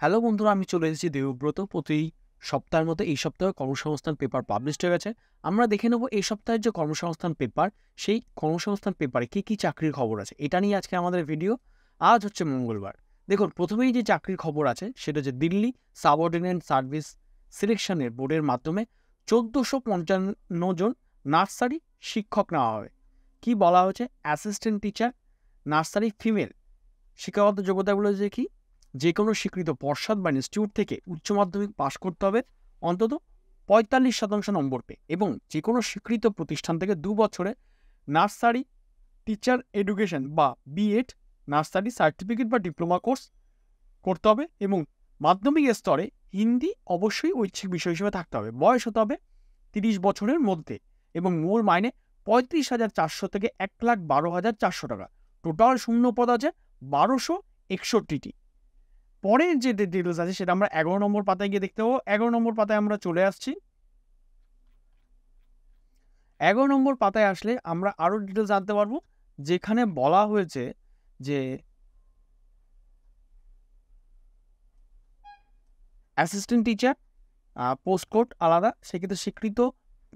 hello বন্ধুরা আমি চলে এসেছি দেবব্রত প্রতি সপ্তাহের মধ্যে এই সপ্তাহে কর্মসংস্থান পেপার পাবলিশ হয়ে গেছে আমরা দেখে নেব এই সপ্তাহের যে কর্মসংস্থান পেপার সেই কর্মসংস্থান পেপারে কী কী চাকরির খবর আছে এটা নিয়ে আজকে আমাদের ভিডিও আজ হচ্ছে মঙ্গলবার দেখুন প্রথমেই যে চাকরির খবর আছে সেটা হচ্ছে দিল্লি সাবঅর্ডিনেট সার্ভিস সিলেকশনের বোর্ডের মাধ্যমে চোদ্দোশো পঞ্চান্ন জন নার্সারি শিক্ষক নেওয়া হবে কি বলা হয়েছে অ্যাসিস্ট্যান্ট টিচার নার্সারি ফিমেল শিক্ষাগত যোগ্যতাগুলো যে কি যে কোনো স্বীকৃত পর্ষদ বা ইনস্টিটিউট থেকে উচ্চ মাধ্যমিক পাশ করতে হবে অন্তত পঁয়তাল্লিশ শতাংশ নম্বর পেয়ে এবং যে কোনো স্বীকৃত প্রতিষ্ঠান থেকে দু বছরে নার্সারি টিচার এডুকেশন বা বিএড নার্সারি সার্টিফিকেট বা ডিপ্লোমা কোর্স করতে হবে এবং মাধ্যমিক স্তরে হিন্দি অবশ্যই ঐচ্ছিক বিষয় হিসেবে থাকতে হবে বয়স হতে হবে তিরিশ বছরের মধ্যে এবং মূল মাইনে পঁয়ত্রিশ হাজার চারশো থেকে এক লাখ বারো হাজার চারশো টাকা টোটাল শূন্য পদ আছে বারোশো একষট্টিটি পরের যে ডিটেলস আছে সেটা আমরা এগারো নম্বর পাতায় গিয়ে দেখতে পাবো এগারো নম্বর পাতায় আমরা চলে আসছি এগারো নম্বর পাতায় আসলে আমরা আরও ডিটেলস জানতে পারবো যেখানে বলা হয়েছে যে অ্যাসিস্ট্যান্ট টিচার পোস্ট কোড আলাদা সেক্ষেত্রে স্বীকৃত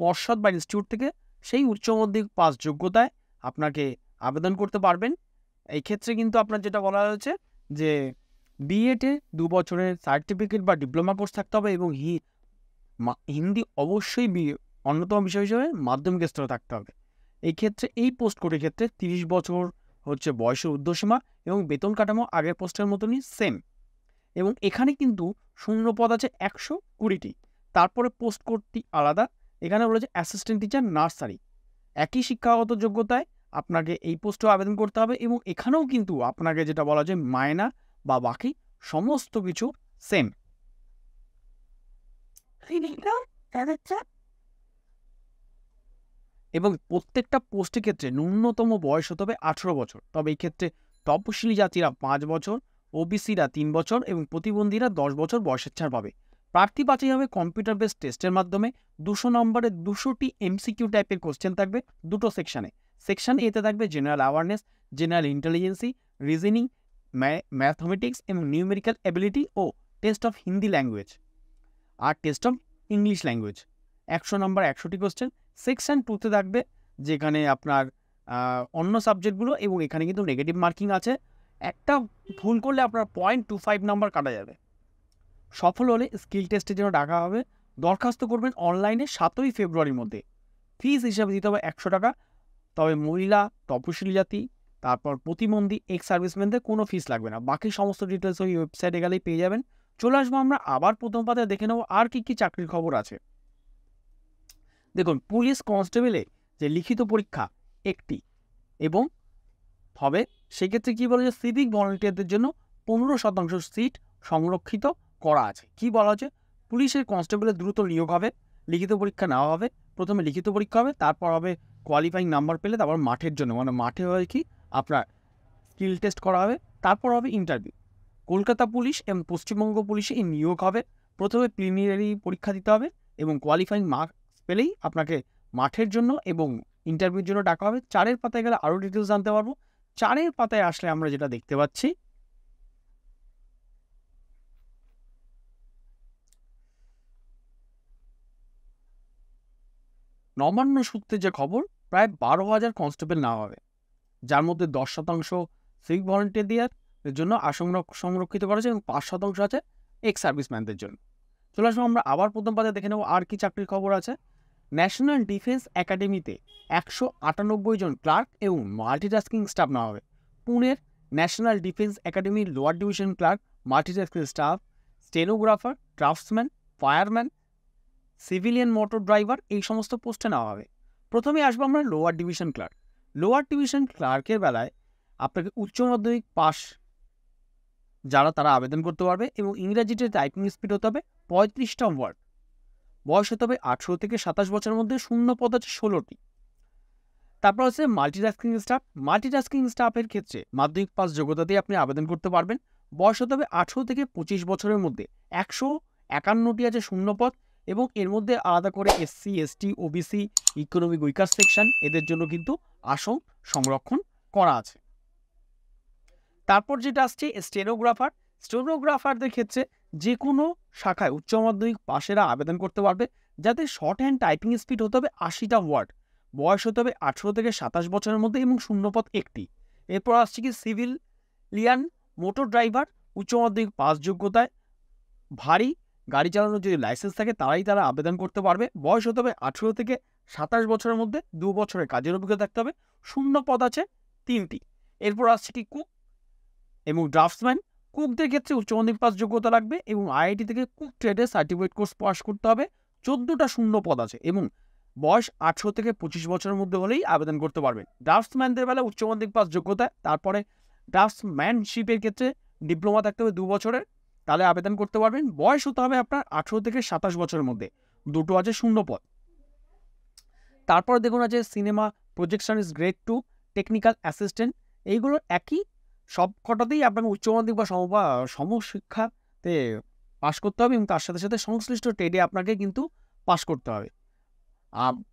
পর্ষদ বা ইনস্টিটিউট থেকে সেই উচ্চ মাধ্যমিক পাস যোগ্যতায় আপনাকে আবেদন করতে পারবেন এই ক্ষেত্রে কিন্তু আপনার যেটা বলা হয়েছে যে বিএডে দু বছরের সার্টিফিকেট বা ডিপ্লোমা কোর্স থাকতে হবে এবং হি হিন্দি অবশ্যই অন্যতম বিষয় হিসেবে মাধ্যমিক স্তরে থাকতে হবে এই ক্ষেত্রে এই পোস্ট কোডের ক্ষেত্রে তিরিশ বছর হচ্ছে বয়সের ঊর্ধ্বসীমা এবং বেতন কাঠামো আগের পোস্টের মতনই সেম এবং এখানে কিন্তু শূন্য পদ আছে একশো কুড়িটি তারপরে পোস্ট কোডটি আলাদা এখানে বলেছে অ্যাসিস্ট্যান্ট টিচার নার্সারি একই শিক্ষাগত যোগ্যতায় আপনাকে এই পোস্টেও আবেদন করতে হবে এবং এখানেও কিন্তু আপনাকে যেটা বলা যায় মায়না বা বাকি সমস্ত কিছু সেম এবং প্রত্যেকটা পোস্টের ক্ষেত্রে ন্যূনতম বয়স হতে হবে আঠেরো বছর তবে এই ক্ষেত্রে তপশিলি জাতিরা পাঁচ বছর ওবিসিরা তিন বছর এবং প্রতিবন্ধীরা দশ বছর বয়সের ছাড় পাবে প্রার্থী বাছাই হবে কম্পিউটার বেস টেস্টের মাধ্যমে দুশো নম্বরে দুশোটি এমসিকিউ টাইপের কোশ্চেন থাকবে দুটো সেকশানে সেকশন এতে থাকবে general awareness general intelligence reasoning mathematics এবং নিউমেরিক্যাল অ্যাবিলিটি ও টেস্ট অফ হিন্দি ল্যাঙ্গুয়েজ আর টেস্ট অফ ইংলিশ ল্যাঙ্গুয়েজ একশো নম্বর একশোটি কোশ্চেন সেকশান টুতে থাকবে যেখানে আপনার অন্য সাবজেক্টগুলো এবং এখানে কিন্তু নেগেটিভ মার্কিং আছে একটা ভুল করলে আপনার পয়েন্ট টু ফাইভ নাম্বার কাটা যাবে সফল হলে স্কিল টেস্টের জন্য ডাকা হবে দরখাস্ত করবেন অনলাইনে সাতই ফেব্রুয়ারির মধ্যে ফিজ হিসাবে দিতে হবে একশো টাকা তবে মহিলা তপশিলি জাতি তারপর প্রতিবন্ধী এক্স সার্ভিসম্যানদের কোনো ফিস লাগবে না বাকি সমস্ত ডিটেলস ওই ওয়েবসাইটে গেলেই পেয়ে যাবেন চলে আসবো আমরা আবার প্রথম পাতে দেখে নেবো আর কি কি চাকরির খবর আছে দেখুন পুলিশ কনস্টেবলে যে লিখিত পরীক্ষা একটি এবং হবে সেক্ষেত্রে কী বলা যে সিভিক ভলেন্টিয়ারদের জন্য পনেরো শতাংশ সিট সংরক্ষিত করা আছে কি বলা হচ্ছে পুলিশের কনস্টেবলের দ্রুত নিয়োগ হবে লিখিত পরীক্ষা নেওয়া হবে প্রথমে লিখিত পরীক্ষা হবে তারপর হবে কোয়ালিফাইং নাম্বার পেলে তারপর মাঠের জন্য মানে মাঠে হয় কি আপনার স্কিল টেস্ট করা হবে তারপর হবে ইন্টারভিউ কলকাতা পুলিশ এবং পশ্চিমবঙ্গ পুলিশে এই নিয়োগ হবে প্রথমে প্রিলিমিনারি পরীক্ষা দিতে হবে এবং কোয়ালিফাইং মার্কস পেলেই আপনাকে মাঠের জন্য এবং ইন্টারভিউর জন্য ডাকা হবে চারের পাতায় গেলে আরও ডিটেলস জানতে পারবো চারের পাতায় আসলে আমরা যেটা দেখতে পাচ্ছি নবান্ন সূত্রে যে খবর প্রায় বারো হাজার কনস্টেবল নেওয়া হবে যার মধ্যে দশ শতাংশ সিভিক ভলেন্টিয়ার জন্য সংরক্ষিত করা হয়েছে এবং পাঁচ শতাংশ আছে এক্স সার্ভিসম্যানদের জন্য চলে আসবো আমরা আবার প্রথম পাতে দেখে নেব আর কি চাকরির খবর আছে ন্যাশনাল ডিফেন্স একাডেমিতে একশো আটানব্বই জন ক্লার্ক এবং মাল্টিটাস্কিং স্টাফ নেওয়া হবে পুনের ন্যাশনাল ডিফেন্স একাডেমির lower division clerk multitasking staff stenographer craftsman fireman civilian motor driver এই সমস্ত পোস্টে নেওয়া হবে প্রথমে আসবো আমরা lower division clerk lower division ক্লার্কের বেলায় আপনাকে উচ্চ মাধ্যমিক পাস যারা তারা আবেদন করতে পারবে এবং ইংরাজিতে টাইপিং স্পিড হতে হবে পঁয়ত্রিশটা ওয়ার্ড বয়স হতে হবে আঠেরো থেকে সাতাশ বছরের মধ্যে শূন্য পদ আছে ষোলোটি তারপর হচ্ছে মাল্টিটাস্কিং স্টাফ মাল্টিটাস্কিং স্টাফের ক্ষেত্রে মাধ্যমিক পাস যোগ্যতা দিয়ে আপনি আবেদন করতে পারবেন বয়স হতে হবে আঠেরো থেকে পঁচিশ বছরের মধ্যে একশো একান্নটি আছে শূন্য পথ এবং এর মধ্যে আলাদা করে SC ST OBC economic weaker section এদের জন্য কিন্তু আসন সংরক্ষণ করা আছে তারপর যেটা আসছে স্টেনোগ্রাফার স্টেনোগ্রাফারদের ক্ষেত্রে যে কোনো শাখায় উচ্চ মাধ্যমিক পাশেরা আবেদন করতে পারবে যাতে শর্ট হ্যান্ড টাইপিং স্পিড হতে হবে আশিটা ওয়ার্ড বয়স হতে হবে আঠেরো থেকে সাতাশ বছরের মধ্যে এবং শূন্যপথ একটি এরপর আসছে কি সিভিল লিয়ান মোটর ড্রাইভার উচ্চ মাধ্যমিক পাস যোগ্যতায় ভারী গাড়ি চালানোর যদি লাইসেন্স থাকে তারাই তারা আবেদন করতে পারবে বয়স হতে হবে আঠেরো থেকে সাতাশ বছরের মধ্যে দু বছরের কাজের অভিজ্ঞতা থাকতে হবে শূন্য পদ আছে তিনটি এরপর আসছে কি কুক এবং ড্রাফটসম্যান কুকদের ক্ষেত্রে উচ্চ মাধ্যমিক পাস যোগ্যতা লাগবে এবং আইআইটি থেকে কুক ট্রেডে সার্টিফিকেট কোর্স পাস করতে হবে চোদ্দোটা শূন্য পদ আছে এবং বয়স আঠেরো থেকে পঁচিশ বছরের মধ্যে হলেই আবেদন করতে পারবেন ড্রাফটসম্যানদের বেলা উচ্চ মাধ্যমিক পাস যোগ্যতা তারপরে ড্রাফটসম্যানশিপের ক্ষেত্রে ডিপ্লোমা থাকতে হবে দু বছরের তাহলে আবেদন করতে পারবেন বয়স হতে হবে আপনার আঠেরো থেকে সাতাশ বছরের মধ্যে দুটো আছে শূন্য পদ তারপর দেখুন আছে cinema projectionist grade two technical assistant এইগুলো একই সব কটাতেই আপনাকে উচ্চ মাধ্যমিক বা সম বা সমশিক্ষাতে পাশ করতে হবে এবং তার সাথে সাথে সংশ্লিষ্ট টেডে আপনাকে কিন্তু পাশ করতে হবে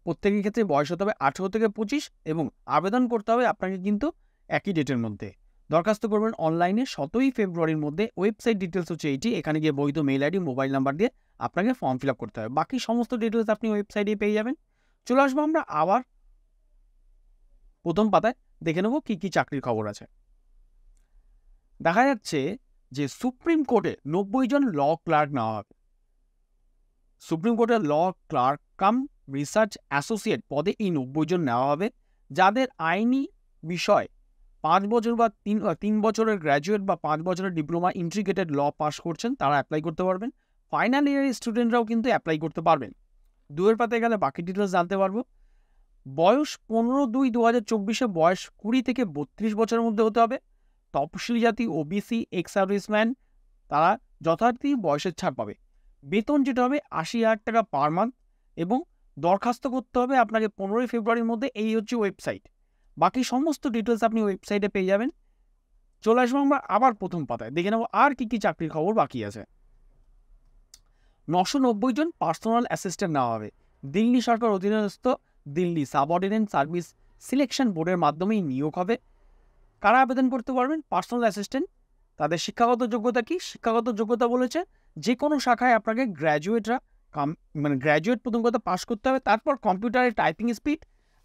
প্রত্যেকের ক্ষেত্রে বয়স হতে হবে আঠেরো থেকে পঁচিশ এবং আবেদন করতে হবে আপনাকে কিন্তু একই ডেটের মধ্যে দরখাস্ত করবেন অনলাইনে সতই ফেব্রুয়ারির মধ্যে ওয়েবসাইট ডিটেলস হচ্ছে এইটি এখানে গিয়ে বৈধ মেল আইডি মোবাইল নাম্বার দিয়ে আপনাকে ফর্ম ফিল করতে হবে বাকি সমস্ত ডিটেলস আপনি ওয়েবসাইটে পেয়ে যাবেন চলে আসবো আমরা আবার প্রথম পাতায় দেখে নেব কী কী চাকরির খবর আছে দেখা যাচ্ছে যে সুপ্রিম কোর্টে নব্বই জন ল ক্লার্ক নেওয়া হবে সুপ্রিম কোর্টের law clerk cum research associate পদে এই নব্বই জন নেওয়া হবে যাদের আইনি বিষয় পাঁচ বছর বা তিন তিন বছরের গ্র্যাজুয়েট বা পাঁচ বছরের ডিপ্লোমা ইন্ট্রিগ্রেটেড ল পাস করছেন তারা অ্যাপ্লাই করতে পারবেন ফাইনাল ইয়ারের স্টুডেন্টরাও কিন্তু অ্যাপ্লাই করতে পারবেন দুয়ের পাতে গেলে বাকি ডিটেলস জানতে পারবো বয়স পনেরো দুই দু হাজার চব্বিশে বয়স কুড়ি থেকে বত্রিশ বছরের মধ্যে হতে হবে তপশিলি জাতি ওবিসি এক্স সার্ভিসম্যান তারা যথার্থই বয়সের ছাড় পাবে বেতন যেটা হবে আশি হাজার টাকা পার মান্থ এবং দরখাস্ত করতে হবে আপনাকে পনেরোই ফেব্রুয়ারির মধ্যে এই হচ্ছে ওয়েবসাইট বাকি সমস্ত ডিটেলস আপনি ওয়েবসাইটে পেয়ে যাবেন চলে আসবো আমরা আবার প্রথম পাতায় দেখে নেবো আর কী কী চাকরির খবর বাকি আছে নশো নব্বই জন পার্সোনাল অ্যাসিস্ট্যান্ট নেওয়া হবে দিল্লি সরকার অধীনস্থ দিল্লি সাবঅর্ডিনেট সার্ভিস সিলেকশন বোর্ডের মাধ্যমেই নিয়োগ হবে কারা আবেদন করতে পারবেন পার্সোনাল অ্যাসিস্ট্যান্ট তাদের শিক্ষাগত যোগ্যতা কি শিক্ষাগত যোগ্যতা বলেছে যে কোনো শাখায় আপনাকে গ্র্যাজুয়েটরা কাম মানে গ্র্যাজুয়েট প্রথম কথা পাশ করতে হবে তারপর কম্পিউটারের টাইপিং স্পিড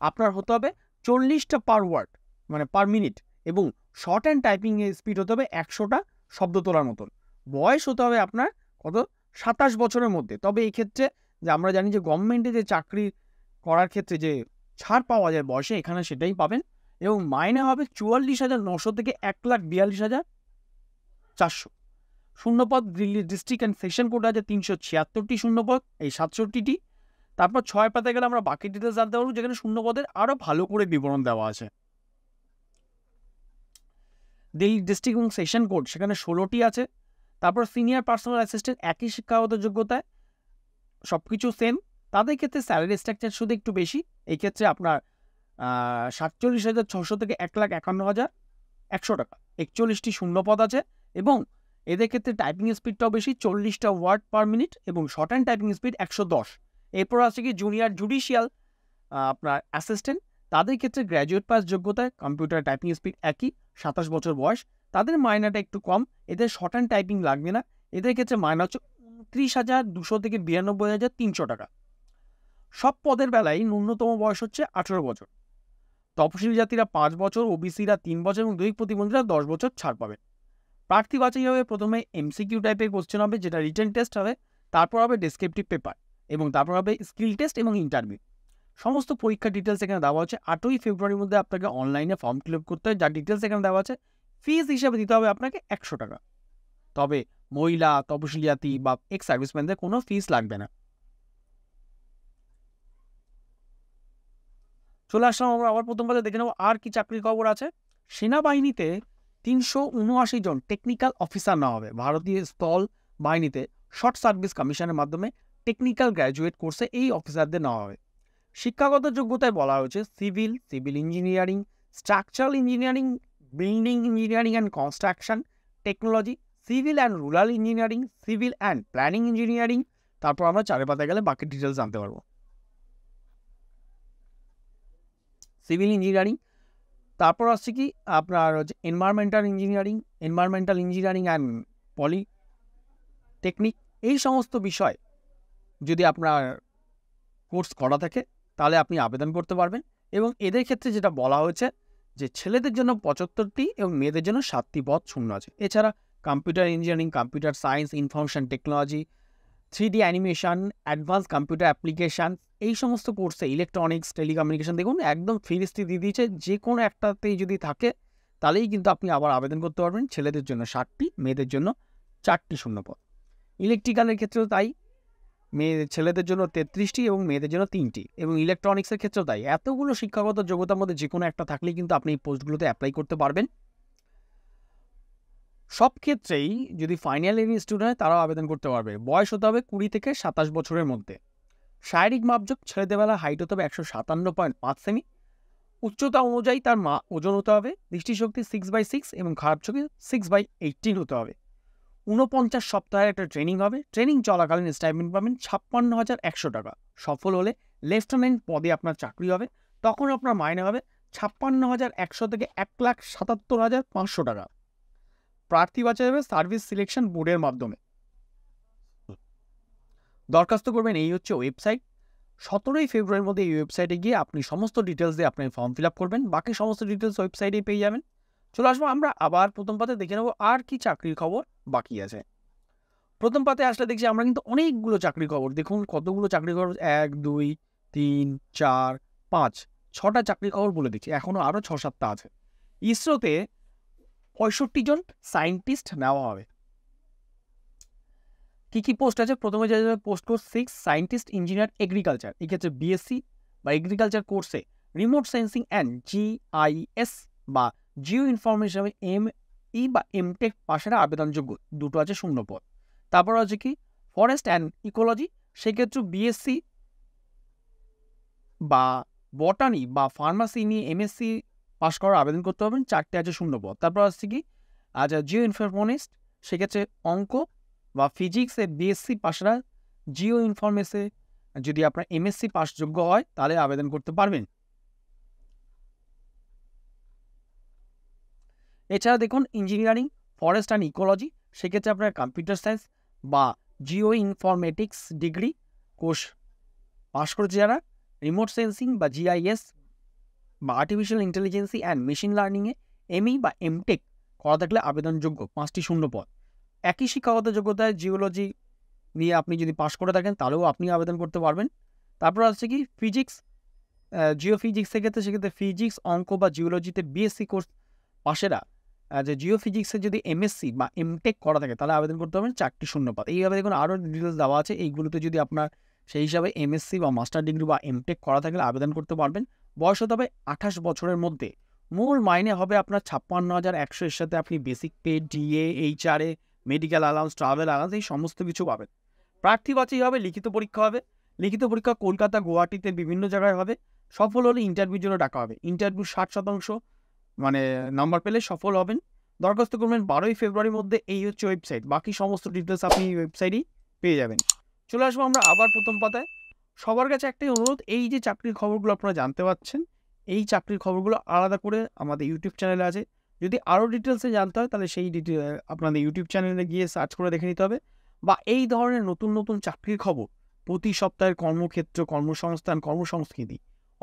আপনার হতে হবে চল্লিশটা পার ওয়ার্ড মানে পার মিনিট এবং শর্ট অ্যান্ড টাইপিং স্পিড হতে হবে একশোটা শব্দ তোলার মতন বয়স হতে হবে আপনার কত সাতাশ বছরের মধ্যে তবে এই ক্ষেত্রে যে আমরা জানি যে গভর্নমেন্টে যে চাকরি করার ক্ষেত্রে যে ছাড় পাওয়া যায় বয়সে এখানে সেটাই পাবেন এবং মাইনে হবে চুয়াল্লিশ হাজার নশো থেকে এক লাখ বিয়াল্লিশ হাজার চারশো শূন্যপদ Delhi district and session court আছে তিনশো ছিয়াত্তরটি শূন্যপদ এই সাতষট্টিটি তারপর ছয় পাতে গেলে আমরা বাকি ডিটেলস জানতে পারবো যেখানে শূন্য পদের আরও ভালো করে বিবরণ দেওয়া আছে দিল্লি ডিস্ট্রিক্ট এবং সেশন কোড সেখানে ষোলোটি আছে তারপর সিনিয়র পার্সোনাল অ্যাসিস্ট্যান্ট একই শিক্ষাগত যোগ্যতায় সব কিছু সেম তাদের ক্ষেত্রে স্যালারি স্ট্রাকচার শুধু একটু বেশি এই ক্ষেত্রে আপনার সাতচল্লিশ হাজার ছশো থেকে এক লাখ একান্ন হাজার একশো টাকা একচল্লিশটি শূন্য পদ আছে এবং এদের ক্ষেত্রে টাইপিং স্পিডটাও বেশি চল্লিশটা ওয়ার্ড পার মিনিট এবং শর্ট অ্যান্ড টাইপিং স্পিড একশো দশ এরপর আছে কি জুনিয়র জুডিশিয়াল আপনার অ্যাসিস্ট্যান্ট তাদের ক্ষেত্রে গ্র্যাজুয়েট পাস যোগ্যতায় কম্পিউটার টাইপিং স্পিড একই সাতাশ বছর বয়স তাদের মাইনাটা একটু কম এদের শর্ট অ্যান্ড টাইপিং লাগবে না এদের ক্ষেত্রে মাইনা হচ্ছে উনত্রিশ হাজার দুশো থেকে বিরানব্বই হাজার তিনশো টাকা সব পদের বেলায় ন্যূনতম বয়স হচ্ছে আঠেরো বছর তপশিলি জাতিরা পাঁচ বছর ওবিসিরা তিন বছর এবং দৈহিক প্রতিবন্ধীরা দশ বছর ছাড় পাবে প্রার্থী বাছাই হবে প্রথমে এমসিকিউ টাইপের কোশ্চেন হবে যেটা রিটার্ন টেস্ট হবে তারপর হবে ডেসক্রিপটিভ পেপার এবং তারপর হবে স্কিল টেস্ট এবং ইন্টারভিউ সমস্ত পরীক্ষার ডিটেলস এখানে দেওয়া আছে আটই ফেব্রুয়ারির মধ্যে আপনাকে অনলাইনে ফর্ম ফিল আপ করতে হয় যার ডিটেলস এখানে দেওয়া আছে ফিজ হিসাবে দিতে হবে আপনাকে একশো টাকা তবে মহিলা জাতি বা এক্স সার্ভিসম্যানদের কোনো ফিস লাগবে না চলে আসলাম আমরা আবার প্রথম কথা দেখে নেব আর কি চাকরি খবর আছে সেনাবাহিনীতে তিনশো উনআশি জন টেকনিক্যাল অফিসার নেওয়া হবে ভারতীয় স্থল বাহিনীতে শর্ট সার্ভিস কমিশনের মাধ্যমে টেকনিক্যাল গ্র্যাজুয়েট কোর্সে এই অফিসারদের নেওয়া হবে শিক্ষাগত যোগ্যতায় বলা হয়েছে civil civil engineering structural engineering building engineering and construction technology civil and rural engineering civil and planning engineering তারপর আমরা চারে পাতে গেলে বাকি ডিটেলস জানতে পারবো সিভিল ইঞ্জিনিয়ারিং তারপর আসছে কি আপনার হচ্ছে environmental engineering environmental engineering and polytechnic এই সমস্ত বিষয় যদি আপনার কোর্স করা থাকে তাহলে আপনি আবেদন করতে পারবেন এবং এদের ক্ষেত্রে যেটা বলা হয়েছে যে ছেলেদের জন্য পঁচাত্তরটি এবং মেয়েদের জন্য সাতটি পথ শূন্য আছে এছাড়া computer engineering computer science information technology three D animation advance computer application এই সমস্ত কোর্সে ইলেকট্রনিক্স টেলিকমিউনিকেশান দেখুন একদম ফিরিস্তি দিয়ে দিয়েছে যে কোনো একটাতেই যদি থাকে তাহলেই কিন্তু আপনি আবার আবেদন করতে পারবেন ছেলেদের জন্য ষাটটি মেয়েদের জন্য চারটি শূন্য পদ ইলেকট্রিক্যালের ক্ষেত্রেও তাই মেয়েদের ছেলেদের জন্য তেত্রিশটি এবং মেয়েদের জন্য তিনটি এবং ইলেকট্রনিক্সের ক্ষেত্রেও তাই এতগুলো শিক্ষাগত যোগ্যতার মধ্যে যে কোনো একটা থাকলেই কিন্তু আপনি এই পোস্টগুলোতে অ্যাপ্লাই করতে পারবেন সব ক্ষেত্রেই যদি ফাইনাল ইয়ার স্টুডেন্ট হয় তারাও আবেদন করতে পারবে বয়স হতে হবে কুড়ি থেকে সাতাশ বছরের মধ্যে শারীরিক মাপযোগ ছেলেদের বেলা হাইট হতে হবে একশো সাতান্ন পয়েন্ট পাঁচ সেমি উচ্চতা অনুযায়ী তার মা ওজন হতে হবে দৃষ্টিশক্তি সিক্স বাই সিক্স এবং খারাপ ছবি সিক্স বাই এইটিন হতে হবে উনপঞ্চাশ সপ্তাহের একটা ট্রেনিং হবে ট্রেনিং চলাকালীন স্টাইপমেন্ট পাবেন ছাপ্পান্ন হাজার একশো টাকা সফল হলে লেফটেন্যান্ট পদে আপনার চাকরি হবে তখন আপনার মাইনে হবে ছাপ্পান্ন হাজার একশো থেকে এক লাখ সাতাত্তর হাজার পাঁচশো টাকা প্রার্থী বাছা যাবে সার্ভিস সিলেকশন বোর্ডের মাধ্যমে দরখাস্ত করবেন এই হচ্ছে ওয়েবসাইট সতেরোই ফেব্রুয়ারির মধ্যে এই ওয়েবসাইটে গিয়ে আপনি সমস্ত ডিটেলস দিয়ে আপনি ফর্ম ফিল আপ করবেন বাকি সমস্ত ডিটেলস ওয়েবসাইটেই পেয়ে যাবেন চলে আসবো আমরা আবার প্রথম পাতে দেখে নেবো আর কি চাকরির খবর বাকি আছে প্রথম পাতে আসলে দেখছি আমরা কিন্তু অনেকগুলো চাকরি খবর দেখুন কতগুলো চাকরি খবর এক দুই তিন চার পাঁচ ছটা চাকরি খবর বলে দেখছি এখনও আরও ছ সাতটা আছে ইসরোতে পঁয়ষট্টি জন সায়েন্টিস্ট নেওয়া হবে কী কী পোস্ট আছে প্রথমে যা যাবে post course six scientist engineer agriculture এক্ষেত্রে বিএসসি বা এগ্রিকালচার কোর্সে রিমোট সেন্সিং অ্যান্ড জিআইএস বা geo information M E e বা এমটেক পাশের আবেদনযোগ্য দুটো আছে শূন্য পদ তারপর আছে কি ফরেস্ট অ্যান্ড ইকোলজি সেক্ষেত্রে বিএসসি বা বটানি বা ফার্মাসি নিয়ে এমএসসি পাশ করার আবেদন করতে পারবেন চারটে আছে শূন্য পদ তারপর আসছে কি আচ্ছা জিও ইনফরমনিস্ট সেক্ষেত্রে অঙ্ক বা ফিজিক্সে বিএসসি পাশরা জিও ইনফরমেসে যদি আপনার এমএসসি পাশযোগ্য হয় তাহলে আবেদন করতে পারবেন এছাড়া দেখুন ইঞ্জিনিয়ারিং ফরেস্ট অ্যান্ড ইকোলজি সেক্ষেত্রে আপনার কম্পিউটার সায়েন্স বা জিও ইনফরমেটিক্স ডিগ্রি কোর্স পাশ করেছে যারা রিমোট সেন্সিং বা জিআইএস বা আর্টিফিশিয়াল ইন্টেলিজেন্সি অ্যান্ড মেশিন লার্নিংয়ে এমই বা এমটেক করা থাকলে আবেদনযোগ্য পাঁচটি শূন্য পদ একই শিক্ষাগত যোগ্যতায় জিওলজি নিয়ে আপনি যদি পাশ করে থাকেন তাহলেও আপনি আবেদন করতে পারবেন তারপর আছে কি ফিজিক্স জিও ফিজিক্সের ক্ষেত্রে সেক্ষেত্রে ফিজিক্স অঙ্ক বা জিওলজিতে বিএসসি কোর্স পাশেরা যে জিও ফিজিক্সে যদি এমএসসি বা এমটেক করা থাকে তাহলে আবেদন করতে পারবেন চারটি শূন্যপাত এইভাবে দেখুন আরও ডিটেলস দেওয়া আছে এইগুলোতে যদি আপনার সেই হিসাবে এমএসসি বা মাস্টার ডিগ্রি বা এমটেক করা থাকলে আবেদন করতে পারবেন বয়স হতে হবে আঠাশ বছরের মধ্যে মূল মাইনে হবে আপনার ছাপ্পান্ন হাজার একশো এর সাথে আপনি basic pay DA HRA medical allowance travel allowance এই সমস্ত কিছু পাবেন প্রার্থী বাছাই হবে লিখিত পরীক্ষা হবে লিখিত পরীক্ষা কলকাতা গুয়াহাটিতে বিভিন্ন জায়গায় হবে সফল হলে ইন্টারভিউর জন্য ডাকা হবে ইন্টারভিউ ষাট শতাংশ মানে নাম্বার পেলে সফল হবেন দরখাস্ত করবেন বারোই ফেব্রুয়ারির মধ্যে এই হচ্ছে ওয়েবসাইট বাকি সমস্ত ডিটেলস আপনি এই ওয়েবসাইটেই পেয়ে যাবেন চলে আসবো আমরা আবার প্রথম পাতায় সবার কাছে একটাই অনুরোধ এই যে চাকরির খবরগুলো আপনারা জানতে পাচ্ছেন এই চাকরির খবরগুলো আলাদা করে আমাদের ইউটিউব চ্যানেলে আছে যদি আরও ডিটেলসে জানতে হয় তাহলে সেই ডিটেল আপনাদের ইউটিউব চ্যানেলে গিয়ে সার্চ করে দেখে নিতে হবে বা এই ধরনের নতুন নতুন চাকরির খবর প্রতি সপ্তাহের কর্মক্ষেত্র কর্মসংস্থান কর্মসংস্কৃতি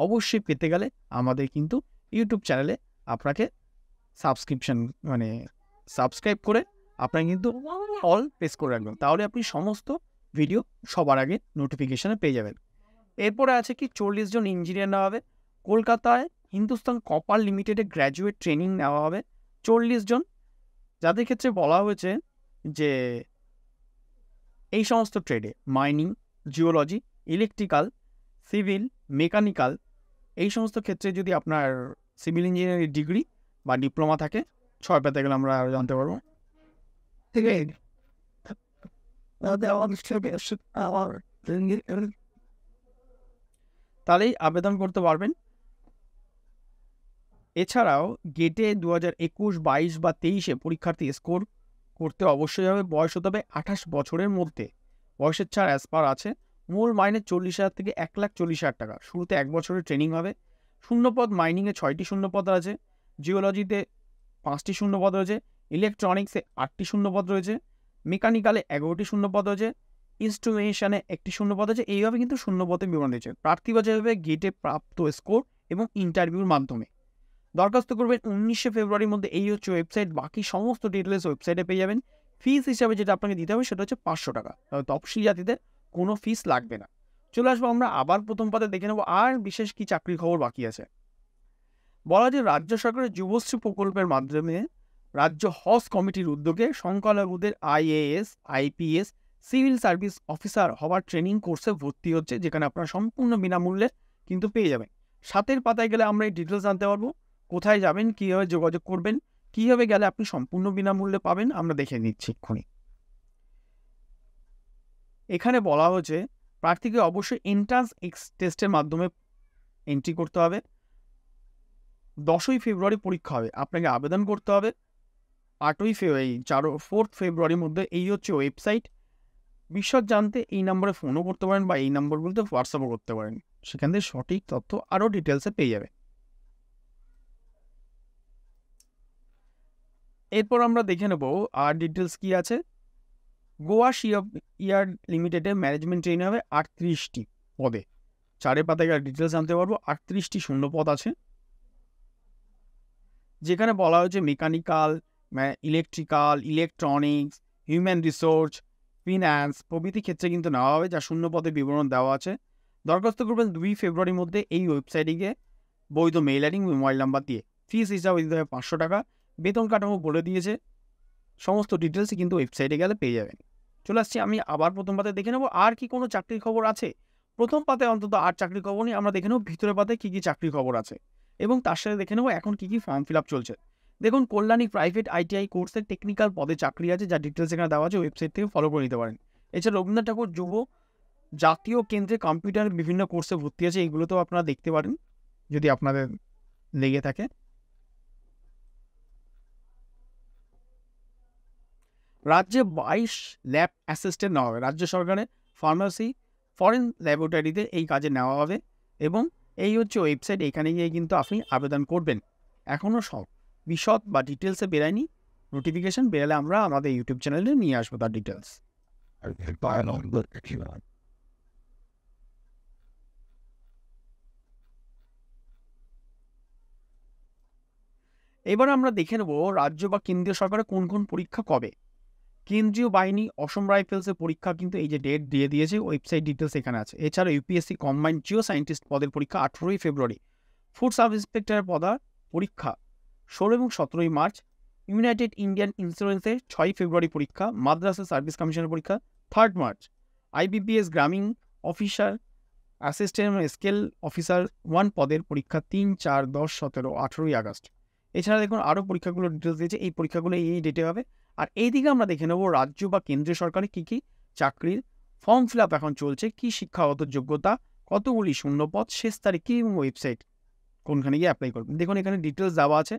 অবশ্যই পেতে গেলে আমাদের কিন্তু ইউটিউব চ্যানেলে আপনাকে সাবস্ক্রিপশান মানে সাবস্ক্রাইব করে আপনাকে কিন্তু অল প্রেস করে রাখবেন তাহলে আপনি সমস্ত ভিডিও সবার আগে নোটিফিকেশানে পেয়ে যাবেন এরপরে আছে কি চল্লিশ জন ইঞ্জিনিয়ার নেওয়া হবে কলকাতায় হিন্দুস্তান কপার লিমিটেডে গ্র্যাজুয়েট ট্রেনিং নেওয়া হবে চল্লিশ জন যাদের ক্ষেত্রে বলা হয়েছে যে এই সমস্ত ট্রেডে mining geology electrical civil mechanical এই সমস্ত ক্ষেত্রে যদি আপনার সিভিল ইঞ্জিনিয়ারিং ডিগ্রি বা ডিপ্লোমা থাকে ছয় পেতে গেলে আমরা জানতে পারবো ঠিক আছে তাহলেই আবেদন করতে পারবেন এছাড়াও গেটে দু হাজার একুশ বাইশ বা তেইশে পরীক্ষার্থী স্কোর করতে অবশ্যই হবে বয়স হতে হবে আঠাশ বছরের মধ্যে বয়সের ছাড় অ্যাসপার আছে মূল মাইনে চল্লিশ হাজার থেকে এক লাখ চল্লিশ হাজার টাকা শুরুতে এক বছরের ট্রেনিং হবে শূন্যপদ মাইনিংয়ে ছয়টি শূন্যপদ আছে জিওলজিতে পাঁচটি শূন্যপদ রয়েছে ইলেকট্রনিক্সে আটটি শূন্যপদ রয়েছে মেকানিক্যালে এগারোটি শূন্যপদ রয়েছে ইনস্ট্রুমেশনে একটি শূন্যপদ আছে এইভাবে কিন্তু শূন্যপদে বিবরণ দিয়েছে প্রার্থী বাজার হবে গেটে প্রাপ্ত স্কোর এবং ইন্টারভিউর মাধ্যমে দরখাস্ত করবেন উনিশে ফেব্রুয়ারির মধ্যে এই হচ্ছে ওয়েবসাইট বাকি সমস্ত ডিটেলস ওয়েবসাইটে পেয়ে যাবেন ফিস হিসাবে যেটা আপনাকে দিতে হবে সেটা হচ্ছে পাঁচশো টাকা তফসিল জাতিদের কোনো ফিস লাগবে না চলে আসবো আমরা আবার প্রথম পাতে দেখে নেব আর বিশেষ কি চাকরির খবর বাকি আছে বলা যে রাজ্য সরকারের যুবশ্রী প্রকল্পের মাধ্যমে রাজ্য হজ কমিটির উদ্যোগে সংখ্যালঘুদের IAS IPS civil service officer হওয়ার ট্রেনিং কোর্সে ভর্তি হচ্ছে যেখানে আপনারা সম্পূর্ণ বিনামূল্যে কিন্তু পেয়ে যাবেন সাতের পাতায় গেলে আমরা এই ডিটেলস জানতে পারবো কোথায় যাবেন কীভাবে যোগাযোগ করবেন কীভাবে গেলে আপনি সম্পূর্ণ বিনামূল্যে পাবেন আমরা দেখে নিচ্ছি এক্ষুনি এখানে বলা হয়েছে প্রার্থীকে অবশ্যই এন্ট্রান্স টেস্টের মাধ্যমে এন্ট্রি করতে হবে দশই ফেব্রুয়ারি পরীক্ষা হবে আপনাকে আবেদন করতে হবে আটই ফেব্রুয়ারি চারো ফোর্থ ফেব্রুয়ারির মধ্যে এই হচ্ছে ওয়েবসাইট বিশদ জানতে এই নম্বরে ফোনও করতে পারেন বা এই নম্বরগুলোতে হোয়াটসঅ্যাপও করতে পারেন সেখান থেকে সঠিক তথ্য আরও ডিটেলসে পেয়ে যাবে এরপর আমরা দেখে নেব আর ডিটেলস কি আছে গোয়া শিয়া ইয়ার লিমিটেডের ম্যানেজমেন্ট ট্রেনিং হবে আটত্রিশটি পদে চারে পাতা গেলে ডিটেলস জানতে পারবো আটত্রিশটি শূন্য পদ আছে যেখানে বলা হয়েছে mechanical electrical electronics human resource finance প্রভৃতি ক্ষেত্রে কিন্তু নেওয়া হবে যা শূন্য পদে বিবরণ দেওয়া আছে দরখাস্ত করবেন দুই ফেব্রুয়ারির মধ্যে এই ওয়েবসাইটে গিয়ে বৈধ মেইল আইডিং মোবাইল নাম্বার দিয়ে ফিস হিসাবে দিতে হবে পাঁচশো টাকা বেতন কাঠামো বলে দিয়েছে সমস্ত ডিটেলস কিন্তু ওয়েবসাইটে গেলে পেয়ে যাবেন চলে আসছি আমি আবার প্রথম পাতে দেখে নেবো আর কি কোনো চাকরির খবর আছে প্রথম পাতে অন্তত আর চাকরির খবর নিয়ে আমরা দেখে নেব ভিতরে পাতে কী কী চাকরির খবর আছে এবং তার সাথে দেখে নেবো এখন কী কী ফর্ম ফিল আপ চলছে দেখুন কল্যাণী প্রাইভেট আইটিআই কোর্সের টেকনিক্যাল পদে চাকরি আছে যা ডিটেলস এখানে দেওয়া আছে ওয়েবসাইট থেকে ফলো করে নিতে পারেন এছাড়া রবীন্দ্রনাথ ঠাকুর যুব জাতীয় কেন্দ্রে কম্পিউটার বিভিন্ন কোর্সে ভর্তি আছে এগুলোতেও আপনারা দেখতে পারেন যদি আপনাদের লেগে থাকে রাজ্যে বাইশ ল্যাব অ্যাসিস্ট্যান্ট নেওয়া হবে রাজ্য সরকারের ফার্মাসি ফরেন ল্যাবরেটরিতে এই কাজে নেওয়া হবে এবং এই হচ্ছে ওয়েবসাইট এখানে গিয়ে কিন্তু আপনি আবেদন করবেন এখনও সব বিশদ বা ডিটেলসে বেরায়নি নোটিফিকেশান বেরালে আমরা আমাদের ইউটিউব চ্যানেলে নিয়ে আসবো তার ডিটেলস এবার আমরা দেখে নেব রাজ্য বা কেন্দ্রীয় সরকারের কোন কোন পরীক্ষা কবে কেন্দ্রীয় বাহিনী অসম রাইফেলসের পরীক্ষা কিন্তু এই যে ডেট দিয়ে দিয়েছে ওয়েবসাইট ডিটেলস এখানে আছে এছাড়া ইউপিএসসি কম্বাইন্ড জিও সায়েন্টিস্ট পদের পরীক্ষা আঠেরোই ফেব্রুয়ারি ফুড সাব ইন্সপেক্টরের পদার পরীক্ষা ষোলো এবং সতেরোই মার্চ ইউনাইটেড ইন্ডিয়ান ইন্স্যুরেন্সের ছয় ফেব্রুয়ারি পরীক্ষা মাদ্রাসা সার্ভিস কমিশনের পরীক্ষা থার্ড মার্চ আইবিপিএস গ্রামীণ officer assistant scale officer one পদের পরীক্ষা তিন চার দশ সতেরো আঠেরোই আগস্ট এছাড়া দেখুন আরও পরীক্ষাগুলো ডিটেলস দিয়েছে এই পরীক্ষাগুলো এই ডেটে হবে আর এইদিকে আমরা দেখে নেব রাজ্য বা কেন্দ্রীয় সরকারে কী কী চাকরির ফর্ম ফিল আপ এখন চলছে কি শিক্ষাগত যোগ্যতা কতগুলি শূন্যপথ শেষ তারিখ কী ওয়েবসাইট কোনখানে গিয়ে অ্যাপ্লাই করবেন দেখুন এখানে ডিটেলস দেওয়া আছে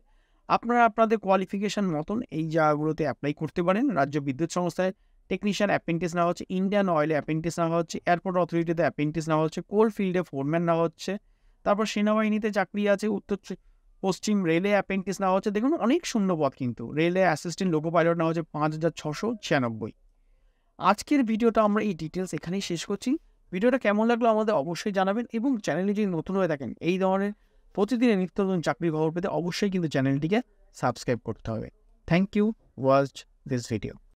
আপনারা আপনাদের কোয়ালিফিকেশান মতন এই জায়গাগুলোতে অ্যাপ্লাই করতে পারেন রাজ্য বিদ্যুৎ সংস্থায় টেকনিশিয়ান অ্যাপেন্টিস নেওয়া হচ্ছে ইন্ডিয়ান অয়েলে অ্যাপেন্টিস নেওয়া হচ্ছে এয়ারপোর্ট অথরিটিতে অ্যাপেন্টিস নেওয়া হচ্ছে কোল ফিল্ডে ফোরম্যান নেওয়া হচ্ছে তারপর সেনাবাহিনীতে চাকরি আছে উত্তর পশ্চিম রেলে অ্যাপেন্টিস নেওয়া হচ্ছে দেখুন অনেক শূন্য কিন্তু রেলে অ্যাসিস্ট্যান্ট লোকো পাইলট নেওয়া হচ্ছে পাঁচ হাজার ছশো ছিয়ানব্বই আজকের ভিডিওটা আমরা এই ডিটেলস এখানেই শেষ করছি ভিডিওটা কেমন লাগলো আমাদের অবশ্যই জানাবেন এবং চ্যানেলে যদি নতুন হয়ে থাকেন এই ধরনের প্রতিদিনের নিত্য নতুন চাকরি খবর পেতে অবশ্যই কিন্তু চ্যানেলটিকে সাবস্ক্রাইব করতে হবে thank you watch this video